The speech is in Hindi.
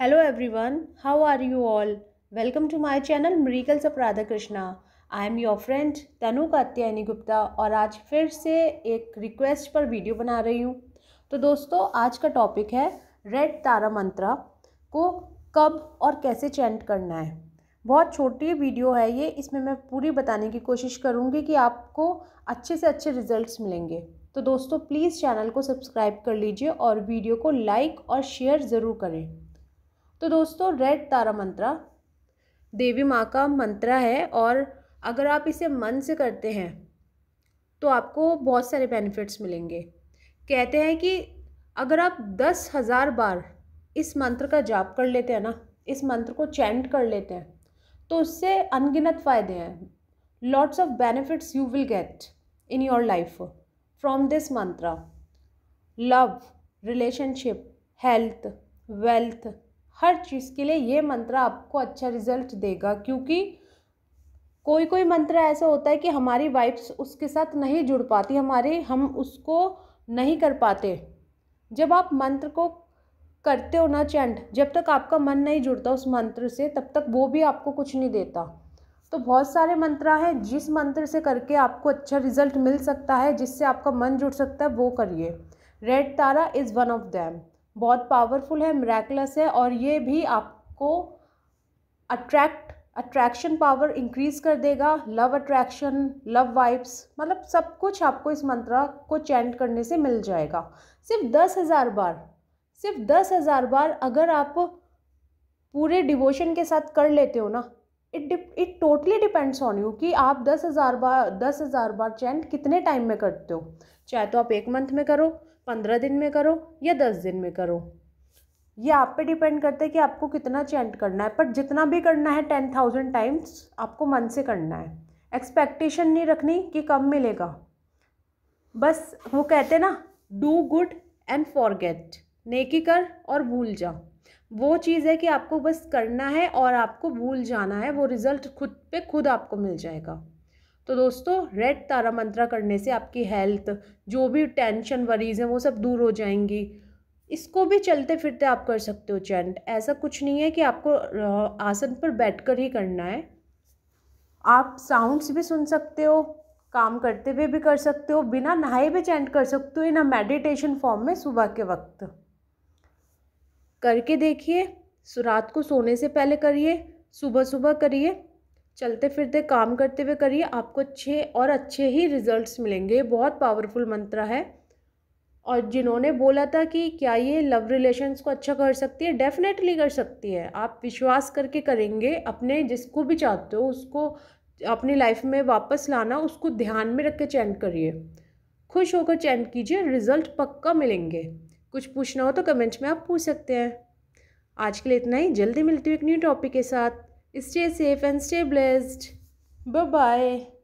hello everyone how are you all welcome to my channel Miracles of Radha Krishna I am your friend Tanu Katyayani Gupta और आज फिर से एक रिक्वेस्ट पर वीडियो बना रही हूँ तो दोस्तों आज का टॉपिक है रेड तारा मंत्रा को कब और कैसे चैंट करना है बहुत छोटी वीडियो है ये इसमें मैं पूरी बताने की कोशिश करूँगी कि आपको अच्छे से अच्छे रिज़ल्ट मिलेंगे तो दोस्तों प्लीज़ चैनल को सब्सक्राइब कर लीजिए और वीडियो को लाइक और शेयर ज़रूर करें तो दोस्तों रेड तारा मंत्रा देवी माँ का मंत्रा है और अगर आप इसे मन से करते हैं तो आपको बहुत सारे बेनिफिट्स मिलेंगे कहते हैं कि अगर आप दस हज़ार बार इस मंत्र का जाप कर लेते हैं ना इस मंत्र को चैंट कर लेते हैं तो उससे अनगिनत फ़ायदे हैं lots of benefits you will get in your life from this mantra love relationship health wealth हर चीज़ के लिए ये मंत्र आपको अच्छा रिजल्ट देगा क्योंकि कोई कोई मंत्र ऐसा होता है कि हमारी वाइब्स उसके साथ नहीं जुड़ पाती हमारे हम उसको नहीं कर पाते जब आप मंत्र को करते हो ना चैंट जब तक आपका मन नहीं जुड़ता उस मंत्र से तब तक वो भी आपको कुछ नहीं देता तो बहुत सारे मंत्र हैं जिस मंत्र से करके आपको अच्छा रिजल्ट मिल सकता है जिससे आपका मन जुड़ सकता है वो करिए red Tara is one of them बहुत पावरफुल है मेरेकुलस है और ये भी आपको अट्रैक्ट अट्रैक्शन पावर इंक्रीज़ कर देगा लव अट्रैक्शन लव वाइब्स मतलब सब कुछ आपको इस मंत्रा को चैंट करने से मिल जाएगा सिर्फ दस हज़ार बार सिर्फ दस हज़ार बार अगर आप पूरे डिवोशन के साथ कर लेते हो ना it it totally depends on you कि आप दस हज़ार बार दस हज़ार बार चैंट कितने टाइम में करते हो चाहे तो आप एक मंथ में करो पंद्रह दिन में करो या दस दिन में करो ये आप पे डिपेंड करता है कि आपको कितना चैंट करना है पर जितना भी करना है टेन थाउजेंड टाइम्स आपको मन से करना है एक्सपेक्टेशन नहीं रखनी कि कम मिलेगा बस वो कहते ना डू गुड एंड फॉरगेट नेकी कर और भूल जा वो चीज़ है कि आपको बस करना है और आपको भूल जाना है वो रिज़ल्ट खुद पे खुद आपको मिल जाएगा तो दोस्तों रेड तारा मंत्रा करने से आपकी हेल्थ जो भी टेंशन वरीज हैं वो सब दूर हो जाएंगी इसको भी चलते फिरते आप कर सकते हो चैंट ऐसा कुछ नहीं है कि आपको आसन पर बैठकर ही करना है आप साउंड्स भी सुन सकते हो काम करते हुए भी कर सकते हो बिना नहाए भी चैंट कर सकते हो इन मेडिटेशन फॉर्म में सुबह के वक्त करके देखिए रात को सोने से पहले करिए सुबह सुबह करिए चलते फिरते काम करते हुए करिए आपको अच्छे और अच्छे ही रिजल्ट्स मिलेंगे ये बहुत पावरफुल मंत्र है और जिन्होंने बोला था कि क्या ये लव रिलेशन्स को अच्छा कर सकती है डेफिनेटली कर सकती है आप विश्वास करके करेंगे अपने जिसको भी चाहते हो उसको अपनी लाइफ में वापस लाना उसको ध्यान में रख के चैन करिए खुश होकर चैन कीजिए रिजल्ट पक्का मिलेंगे कुछ पूछना हो तो कमेंट में आप पूछ सकते हैं आज के लिए इतना ही जल्दी मिलती हूँ एक न्यू टॉपिक के साथ stay safe and stay blessed bye